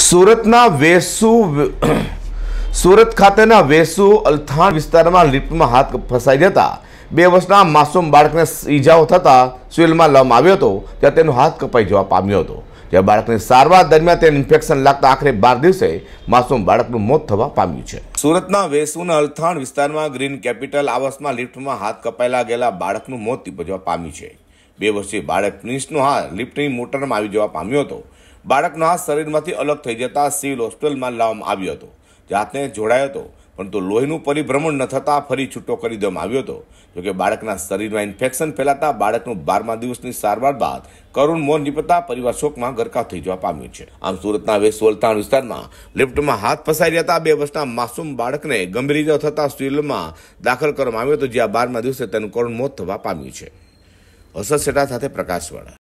સુરતના વેસુ સુરત ખાતેના વેસુ અલથાણ વિસ્તારમાં લિફ્ટમાં હાથ ફસાઈ જતા બે વર્ષના માસૂમ બાળકને ઈજાઓ થતાં સિવિલમાં લાવવામાં આવ્યો હતો ત્યાં તેનો હાથ કપાઈ જવા પામ્યો હતો જ્યાં બાળકની સારવાર દરમિયાન તેને ઇન્ફેક્શન લાગતા આખરે બાર દિવસે માસૂમ બાળકનું મોત થવા પામ્યું છે સુરતના વેસુના અલથાણ વિસ્તારમાં ગ્રીન કેપિટલ આવાસમાં લિફ્ટમાં હાથ કપાયેલા ગયેલા બાળકનું મોત નીપજવા પામ્યું છે બે વર્ષીય બાળક પ્રિન્સનો હાથ લિફ્ટની મોટરમાં આવી જવા પામ્યો હતો બાળકનો હાથ શરીરમાંથી અલગ થઈ જતા સિવિલ હોસ્પિટલમાં લાવવામાં આવ્યો હતો જાતને જોડાયો હતો પરંતુ લોહીનું પરિભ્રમણ ન થતાં ફરી છૂટો કરી દેવામાં આવ્યો હતો જોકે બાળકના શરીરમાં ઇન્ફેક્શન ફેલાતા બાળકનું બારમા દિવસની સારવાર બાદ કરુણ મોત નિપતા પરિવાર શોકમાં ગરકાવ થઈ જવા પામ્યું છે આમ સુરતના વેસ્ટ વલતાણ વિસ્તારમાં લિફ્ટમાં હાથ ફસાઈ રહ્યા હતા બે વર્ષના માસૂમ બાળકને ગંભીર ઇજા થતાં સિવિલમાં દાખલ કરવામાં આવ્યો હતો જ્યાં બારમા દિવસે તેનું કરુણ મોત થવા પામ્યું છે અસર સેટા સાથે પ્રકાશવાળા